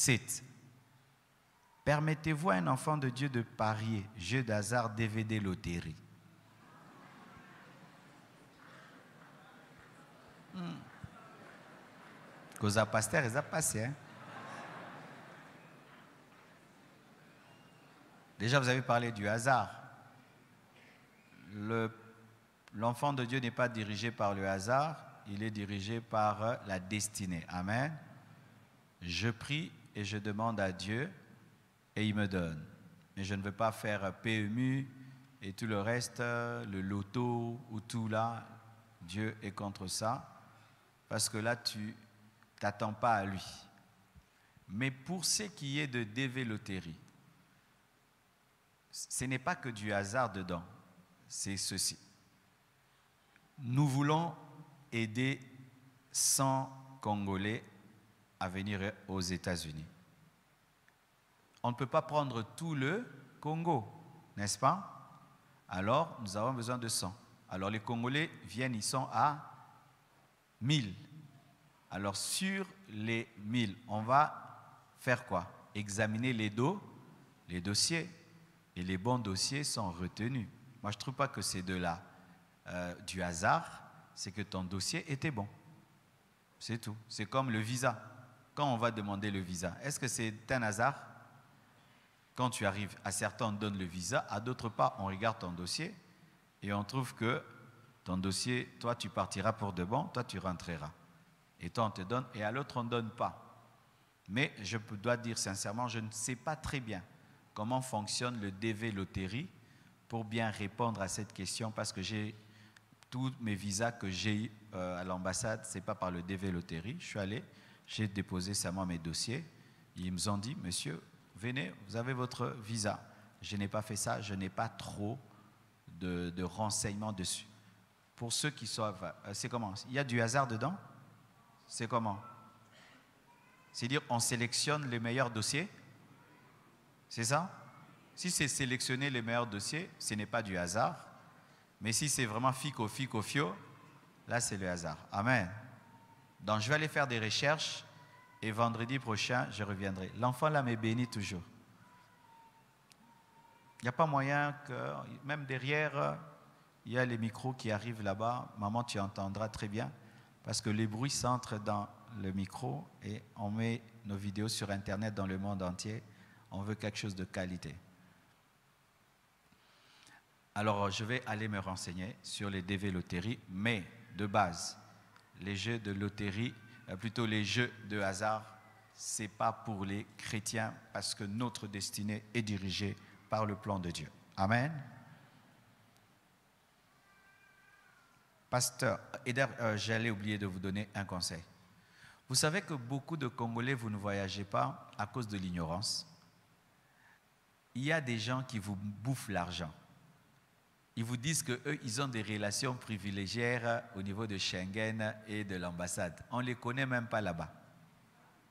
7. Permettez-vous à un enfant de Dieu de parier, jeu d'hasard, DVD, loterie. Hmm. pasteur, il a passé. Hein? Déjà, vous avez parlé du hasard. L'enfant de Dieu n'est pas dirigé par le hasard, il est dirigé par la destinée. Amen. Je prie et je demande à Dieu et il me donne. Mais je ne veux pas faire PMU e et tout le reste, le loto ou tout là. Dieu est contre ça parce que là, tu t'attends pas à lui. Mais pour ce qui est de dévéloterie, ce n'est pas que du hasard dedans, c'est ceci. Nous voulons aider 100 Congolais à venir aux États-Unis. On ne peut pas prendre tout le Congo, n'est-ce pas Alors, nous avons besoin de 100. Alors, les Congolais viennent, ils sont à 1000. Alors, sur les 1000, on va faire quoi Examiner les dos, les dossiers. Et les bons dossiers sont retenus. Moi, je ne trouve pas que c'est de là euh, du hasard. C'est que ton dossier était bon. C'est tout. C'est comme le visa quand on va demander le visa. Est-ce que c'est un hasard Quand tu arrives, à certains on donne le visa, à d'autres pas. On regarde ton dossier et on trouve que ton dossier, toi tu partiras pour de bon, toi tu rentreras. Et toi on te donne, et à l'autre on ne donne pas. Mais je dois dire sincèrement, je ne sais pas très bien comment fonctionne le DV loterie pour bien répondre à cette question parce que j'ai tous mes visas que j'ai euh, à l'ambassade, ce n'est pas par le DV loterie. Je suis allé, j'ai déposé seulement mes dossiers. Ils me ont dit, monsieur, venez, vous avez votre visa. Je n'ai pas fait ça, je n'ai pas trop de, renseignements dessus. Pour ceux qui savent, euh, c'est comment Il y a du hasard dedans C'est comment C'est-à-dire, on sélectionne les meilleurs dossiers C'est ça Si c'est sélectionner les meilleurs dossiers, ce n'est pas du hasard. Mais si c'est vraiment fico, fico, fio, là, c'est le hasard. Amen. Donc, je vais aller faire des recherches et vendredi prochain, je reviendrai. L'enfant là me bénit toujours. Il n'y a pas moyen que, même derrière, il y a les micros qui arrivent là-bas. Maman, tu entendras très bien, parce que les bruits s'entrent dans le micro et on met nos vidéos sur Internet dans le monde entier. On veut quelque chose de qualité. Alors, je vais aller me renseigner sur les DV loterie, mais de base, les jeux de loterie euh, plutôt les jeux de hasard, ce n'est pas pour les chrétiens parce que notre destinée est dirigée par le plan de Dieu. Amen. Pasteur, euh, j'allais oublier de vous donner un conseil. Vous savez que beaucoup de Congolais, vous ne voyagez pas à cause de l'ignorance. Il y a des gens qui vous bouffent l'argent ils vous disent qu'eux, ils ont des relations privilégiées au niveau de Schengen et de l'ambassade. On ne les connaît même pas là-bas.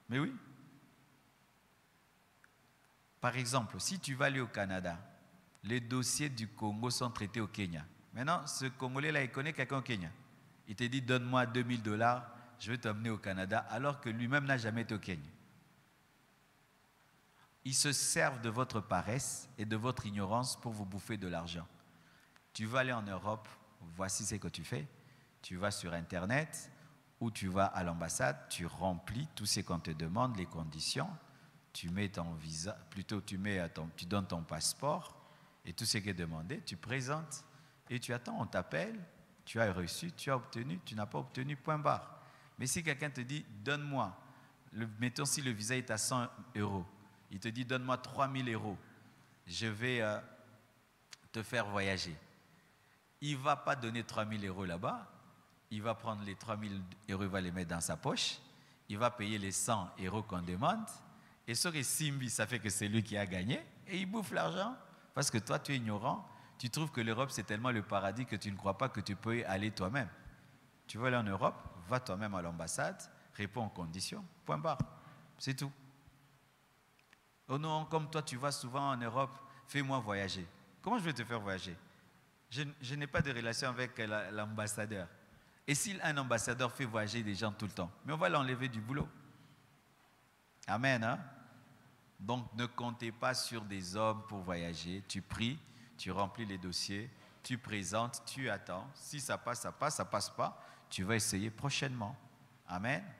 Mais oui. Par exemple, si tu vas aller au Canada, les dossiers du Congo sont traités au Kenya. Maintenant, ce Congolais-là, il connaît quelqu'un au Kenya. Il te dit, donne-moi 2000 dollars, je vais t'emmener au Canada, alors que lui-même n'a jamais été au Kenya. Ils se servent de votre paresse et de votre ignorance pour vous bouffer de l'argent. Tu vas aller en Europe, voici ce que tu fais. Tu vas sur Internet ou tu vas à l'ambassade, tu remplis tout ce qu'on te demande, les conditions, tu mets ton visa, plutôt tu, mets ton, tu donnes ton passeport et tout ce qui est demandé, tu présentes et tu attends, on t'appelle, tu as reçu, tu as obtenu, tu n'as pas obtenu, point barre. Mais si quelqu'un te dit, donne-moi, mettons si le visa est à 100 euros, il te dit, donne-moi 3000 euros, je vais euh, te faire voyager il ne va pas donner 3000 euros là-bas, il va prendre les 3000 euros, il va les mettre dans sa poche, il va payer les 100 euros qu'on demande, et ce que Simbi, ça fait que c'est lui qui a gagné, et il bouffe l'argent, parce que toi, tu es ignorant, tu trouves que l'Europe, c'est tellement le paradis que tu ne crois pas que tu peux y aller toi-même. Tu veux aller en Europe, va toi-même à l'ambassade, réponds aux conditions, point barre, c'est tout. Oh non, comme toi, tu vas souvent en Europe, fais-moi voyager. Comment je vais te faire voyager je, n'ai pas de relation avec euh, l'ambassadeur. Et si un ambassadeur fait voyager des gens tout le temps, mais on va l'enlever du boulot. Amen. Hein? Donc ne comptez pas sur des hommes pour voyager. Tu pries, tu remplis les dossiers, tu présentes, tu attends. Si ça passe, ça passe, ça passe pas. Tu vas essayer prochainement. Amen.